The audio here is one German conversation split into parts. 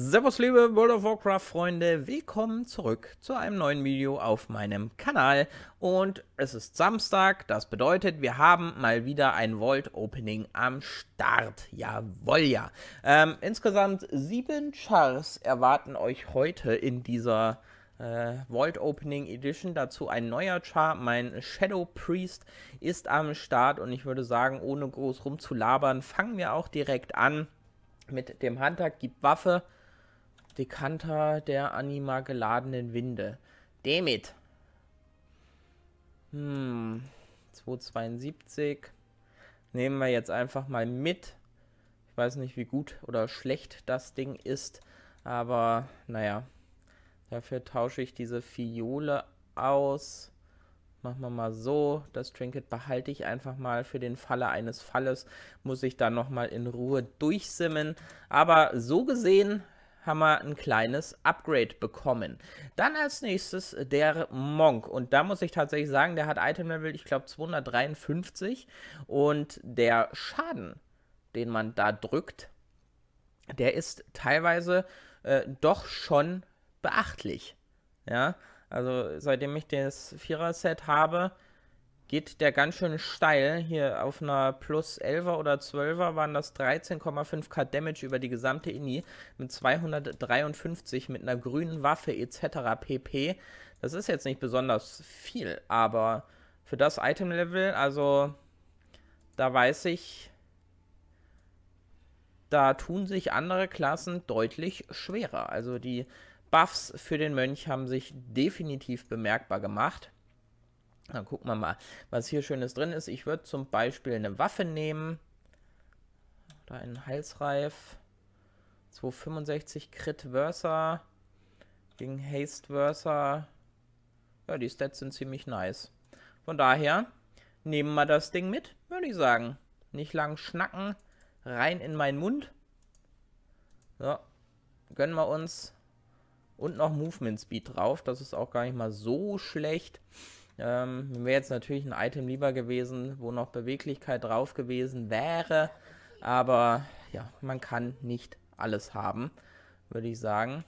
Servus liebe World of Warcraft Freunde, willkommen zurück zu einem neuen Video auf meinem Kanal und es ist Samstag, das bedeutet wir haben mal wieder ein Vault Opening am Start, jawoll ja. Ähm, insgesamt sieben Chars erwarten euch heute in dieser äh, Vault Opening Edition. Dazu ein neuer Char, mein Shadow Priest ist am Start und ich würde sagen, ohne groß rumzulabern, fangen wir auch direkt an mit dem Hunter, gibt Waffe, Dekanter der Anima geladenen Winde. Demit. Hm. 272. Nehmen wir jetzt einfach mal mit. Ich weiß nicht, wie gut oder schlecht das Ding ist. Aber naja. Dafür tausche ich diese Fiole aus. Machen wir mal so. Das Trinket behalte ich einfach mal. Für den Falle eines Falles muss ich dann nochmal in Ruhe durchsimmen. Aber so gesehen haben wir ein kleines Upgrade bekommen. Dann als nächstes der Monk. Und da muss ich tatsächlich sagen, der hat Item-Level, ich glaube, 253. Und der Schaden, den man da drückt, der ist teilweise äh, doch schon beachtlich. Ja, also seitdem ich das Vierer-Set habe, geht der ganz schön steil. Hier auf einer plus 11er oder 12er waren das 13,5k Damage über die gesamte Ini mit 253 mit einer grünen Waffe etc. pp. Das ist jetzt nicht besonders viel, aber für das Item-Level, also da weiß ich, da tun sich andere Klassen deutlich schwerer. Also die Buffs für den Mönch haben sich definitiv bemerkbar gemacht. Dann gucken wir mal, was hier Schönes drin ist. Ich würde zum Beispiel eine Waffe nehmen. Da einen Halsreif. 265 Crit Versa. Gegen Haste Versa. Ja, die Stats sind ziemlich nice. Von daher nehmen wir das Ding mit, würde ich sagen. Nicht lang schnacken. Rein in meinen Mund. So. Gönnen wir uns. Und noch Movement Speed drauf. Das ist auch gar nicht mal so schlecht. Ähm, Wäre jetzt natürlich ein Item lieber gewesen, wo noch Beweglichkeit drauf gewesen wäre. Aber ja, man kann nicht alles haben, würde ich sagen.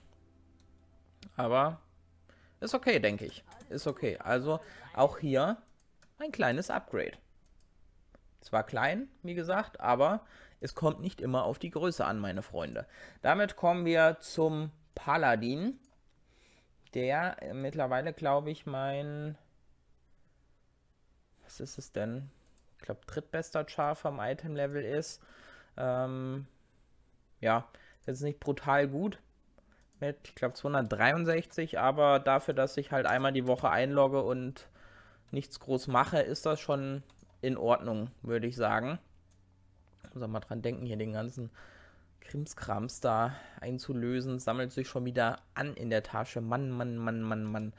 Aber ist okay, denke ich. Ist okay. Also auch hier ein kleines Upgrade. Zwar klein, wie gesagt, aber es kommt nicht immer auf die Größe an, meine Freunde. Damit kommen wir zum Paladin, der mittlerweile, glaube ich, mein was ist es denn? Ich glaube, drittbester Char vom Item-Level ist. Ähm, ja, jetzt nicht brutal gut. Mit, ich glaube, 263, aber dafür, dass ich halt einmal die Woche einlogge und nichts groß mache, ist das schon in Ordnung, würde ich sagen. muss auch mal dran denken, hier den ganzen Krimskrams da einzulösen. Sammelt sich schon wieder an in der Tasche. Mann, Mann, Mann, Mann, Mann.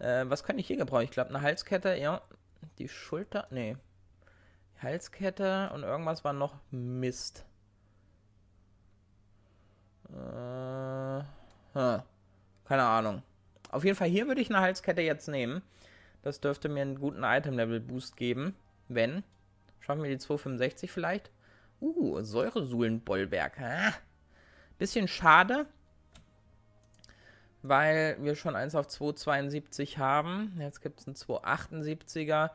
Äh, was kann ich hier gebrauchen? Ich glaube, eine Halskette, ja die Schulter, nee, die Halskette und irgendwas war noch Mist. Äh, hm. Keine Ahnung. Auf jeden Fall, hier würde ich eine Halskette jetzt nehmen. Das dürfte mir einen guten Item-Level-Boost geben. Wenn. Schaffen wir die 265 vielleicht? Uh, Säuresuhlenbollwerk. Ah. Bisschen schade, weil wir schon eins auf 272 haben. Jetzt gibt es einen 278er.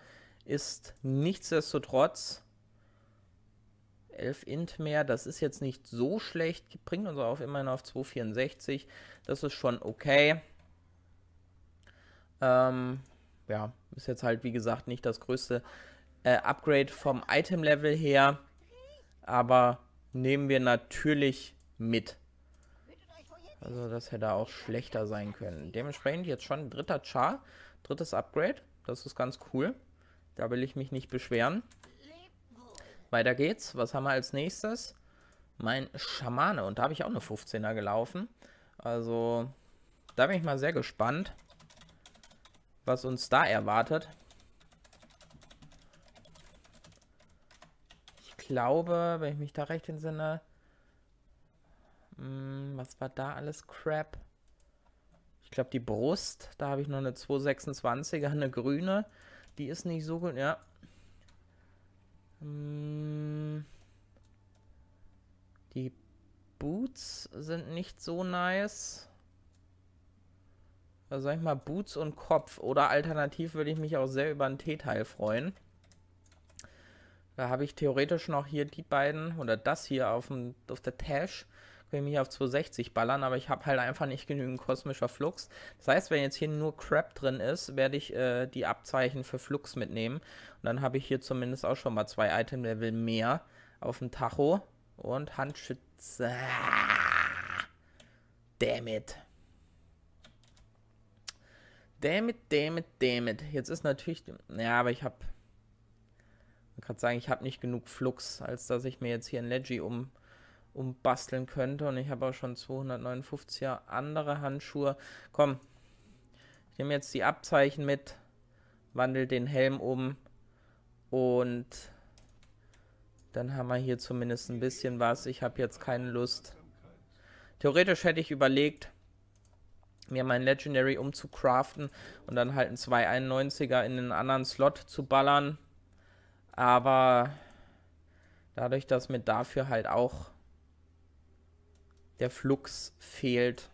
Ist nichtsdestotrotz 11 Int mehr. Das ist jetzt nicht so schlecht. Bringt uns auch immerhin auf 264. Das ist schon okay. Ähm, ja, ist jetzt halt wie gesagt nicht das größte äh, Upgrade vom Item-Level her. Aber nehmen wir natürlich mit. Also das hätte auch schlechter sein können. Dementsprechend jetzt schon dritter Char, drittes Upgrade. Das ist ganz cool. Da will ich mich nicht beschweren. Weiter geht's. Was haben wir als nächstes? Mein Schamane. Und da habe ich auch eine 15er gelaufen. Also da bin ich mal sehr gespannt, was uns da erwartet. Ich glaube, wenn ich mich da recht entsinne, hm, was war da alles Crap? Ich glaube, die Brust, da habe ich noch eine 226er, eine grüne. Die ist nicht so gut, ja. Hm. die Boots sind nicht so nice. Also sag ich mal Boots und Kopf. Oder alternativ würde ich mich auch sehr über ein T-Teil freuen. Da habe ich theoretisch noch hier die beiden oder das hier auf, dem, auf der Tash können mich auf 260 ballern, aber ich habe halt einfach nicht genügend kosmischer Flux. Das heißt, wenn jetzt hier nur Crap drin ist, werde ich äh, die Abzeichen für Flux mitnehmen. Und dann habe ich hier zumindest auch schon mal zwei Item-Level mehr auf dem Tacho. Und Handschütze. Damn it. Damn it, damn it, damn it. Jetzt ist natürlich... Ja, aber ich habe... Man kann sagen, ich habe nicht genug Flux, als dass ich mir jetzt hier ein Leggy um umbasteln könnte. Und ich habe auch schon 259er andere Handschuhe. Komm, ich nehme jetzt die Abzeichen mit, wandel den Helm um und dann haben wir hier zumindest ein bisschen was. Ich habe jetzt keine Lust. Theoretisch hätte ich überlegt, mir mein Legendary umzucraften und dann halt einen 291er in den anderen Slot zu ballern. Aber dadurch, dass mir dafür halt auch der Flux fehlt.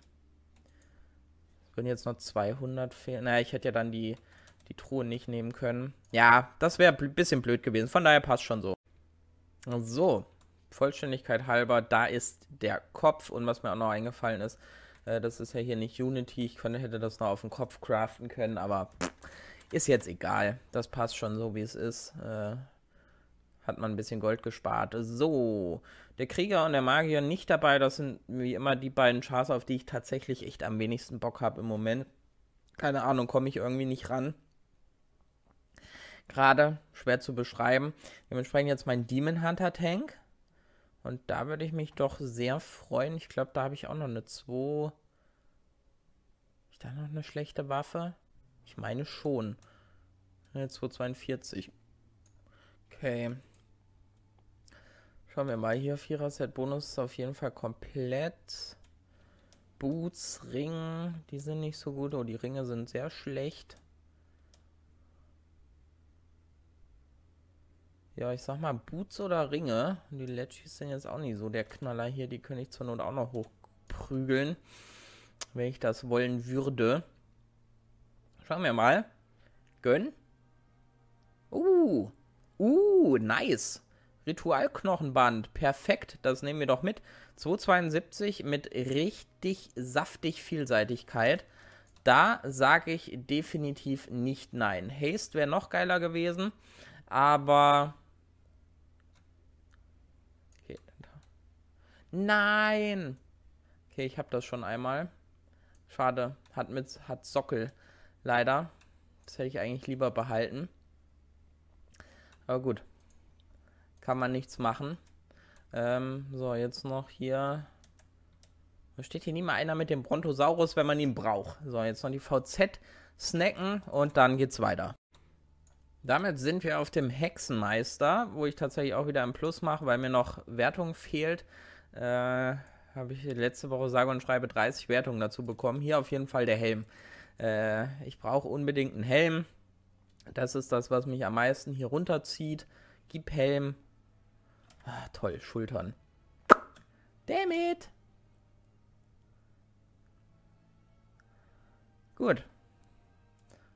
Es würden jetzt noch 200 fehlen. Naja, ich hätte ja dann die, die Truhe nicht nehmen können. Ja, das wäre ein bisschen blöd gewesen. Von daher passt schon so. So, Vollständigkeit halber, da ist der Kopf. Und was mir auch noch eingefallen ist, äh, das ist ja hier nicht Unity. Ich könnte, hätte das noch auf den Kopf craften können, aber ist jetzt egal. Das passt schon so, wie es ist. Äh, hat man ein bisschen Gold gespart. So, der Krieger und der Magier nicht dabei. Das sind wie immer die beiden Chars, auf die ich tatsächlich echt am wenigsten Bock habe im Moment. Keine Ahnung, komme ich irgendwie nicht ran. Gerade schwer zu beschreiben. Dementsprechend jetzt mein Demon Hunter Tank. Und da würde ich mich doch sehr freuen. Ich glaube, da habe ich auch noch eine 2. Ich da noch eine schlechte Waffe? Ich meine schon. Eine 242. Okay. Schauen wir mal hier. Vierer-Set Bonus ist auf jeden Fall komplett. Boots, Ring, die sind nicht so gut. Oh, die Ringe sind sehr schlecht. Ja, ich sag mal Boots oder Ringe. Die Legis sind jetzt auch nicht so der Knaller hier. Die könnte ich zur Not auch noch hochprügeln, wenn ich das wollen würde. Schauen wir mal. Gönn. Uh. Uh, nice. Ritualknochenband, perfekt, das nehmen wir doch mit. 272 mit richtig saftig Vielseitigkeit. Da sage ich definitiv nicht nein. Haste wäre noch geiler gewesen, aber... Okay. Nein! Okay, ich habe das schon einmal. Schade, hat, mit, hat Sockel, leider. Das hätte ich eigentlich lieber behalten. Aber gut kann man nichts machen. Ähm, so, jetzt noch hier. Da steht hier nie mal einer mit dem Brontosaurus, wenn man ihn braucht. So, jetzt noch die VZ snacken und dann geht's weiter. Damit sind wir auf dem Hexenmeister, wo ich tatsächlich auch wieder ein Plus mache, weil mir noch Wertung fehlt. Äh, habe ich letzte Woche sage und schreibe 30 Wertungen dazu bekommen. Hier auf jeden Fall der Helm. Äh, ich brauche unbedingt einen Helm. Das ist das, was mich am meisten hier runterzieht. Gib Helm, Ah, toll, Schultern. Damn it! Gut.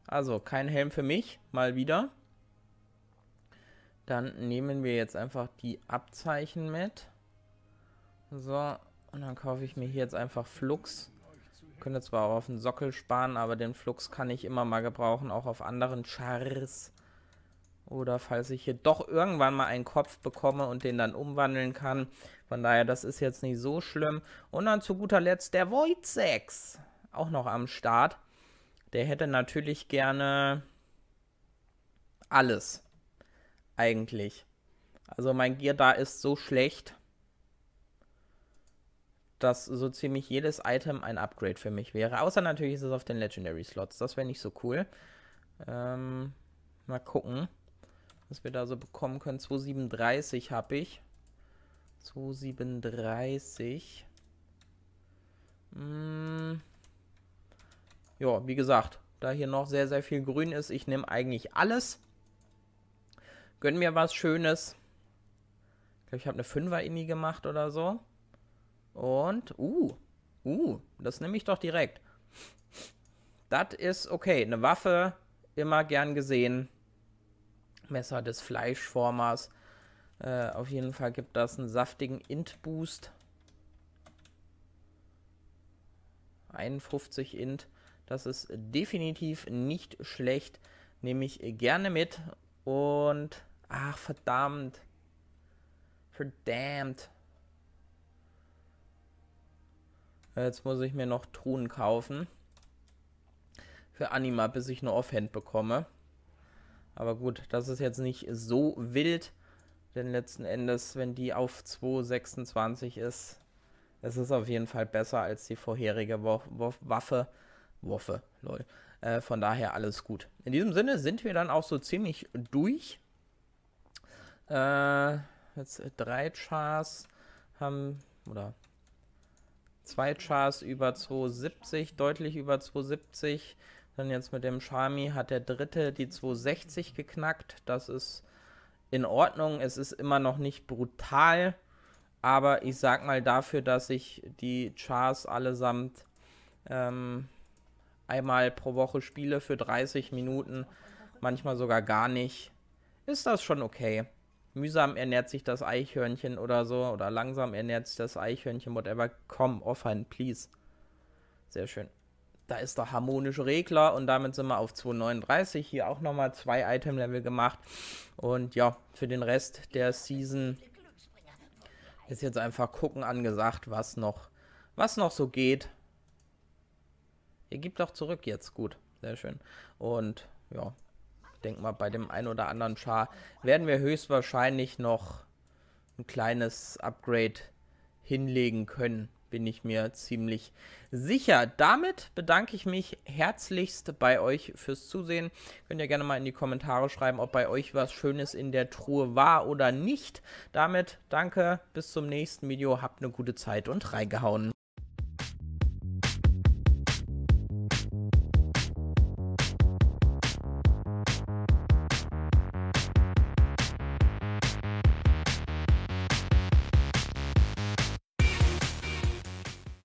Also, kein Helm für mich, mal wieder. Dann nehmen wir jetzt einfach die Abzeichen mit. So, und dann kaufe ich mir hier jetzt einfach Flux. Könnte zwar auch auf den Sockel sparen, aber den Flux kann ich immer mal gebrauchen, auch auf anderen Chars. Oder falls ich hier doch irgendwann mal einen Kopf bekomme und den dann umwandeln kann. Von daher, das ist jetzt nicht so schlimm. Und dann zu guter Letzt der Void 6. Auch noch am Start. Der hätte natürlich gerne alles. Eigentlich. Also mein Gear da ist so schlecht, dass so ziemlich jedes Item ein Upgrade für mich wäre. Außer natürlich ist es auf den Legendary Slots. Das wäre nicht so cool. Ähm, mal gucken was wir da so bekommen können. 237 habe ich. 237. Hm. Ja, wie gesagt, da hier noch sehr, sehr viel Grün ist, ich nehme eigentlich alles. Gönn mir was Schönes. Ich glaube, ich habe eine 5 er inni gemacht oder so. Und, uh, uh, das nehme ich doch direkt. Das ist okay. Eine Waffe, immer gern gesehen. Messer des Fleischformers. Äh, auf jeden Fall gibt das einen saftigen Int-Boost. 51 Int. Das ist definitiv nicht schlecht. Nehme ich gerne mit. Und. Ach, verdammt. Verdammt. Jetzt muss ich mir noch Truhen kaufen. Für Anima, bis ich eine Offhand bekomme. Aber gut, das ist jetzt nicht so wild, denn letzten Endes, wenn die auf 2,26 ist, es ist auf jeden Fall besser als die vorherige Wo Wo Waffe. Waffe, lol. Äh, von daher alles gut. In diesem Sinne sind wir dann auch so ziemlich durch. Äh, jetzt drei Chars haben, oder zwei Chars über 270, deutlich über 270. Dann jetzt mit dem Shami hat der dritte die 260 geknackt. Das ist in Ordnung. Es ist immer noch nicht brutal. Aber ich sag mal dafür, dass ich die Chars allesamt ähm, einmal pro Woche spiele für 30 Minuten, manchmal sogar gar nicht, ist das schon okay. Mühsam ernährt sich das Eichhörnchen oder so, oder langsam ernährt sich das Eichhörnchen, whatever. Komm, offen, please. Sehr schön. Da ist der harmonische Regler und damit sind wir auf 239. Hier auch nochmal zwei Item-Level gemacht. Und ja, für den Rest der Season ist jetzt einfach gucken angesagt, was noch, was noch so geht. Ihr gebt doch zurück jetzt. Gut, sehr schön. Und ja, ich denke mal, bei dem einen oder anderen Char werden wir höchstwahrscheinlich noch ein kleines Upgrade hinlegen können bin ich mir ziemlich sicher. Damit bedanke ich mich herzlichst bei euch fürs Zusehen. Könnt ihr gerne mal in die Kommentare schreiben, ob bei euch was Schönes in der Truhe war oder nicht. Damit danke, bis zum nächsten Video, habt eine gute Zeit und reingehauen.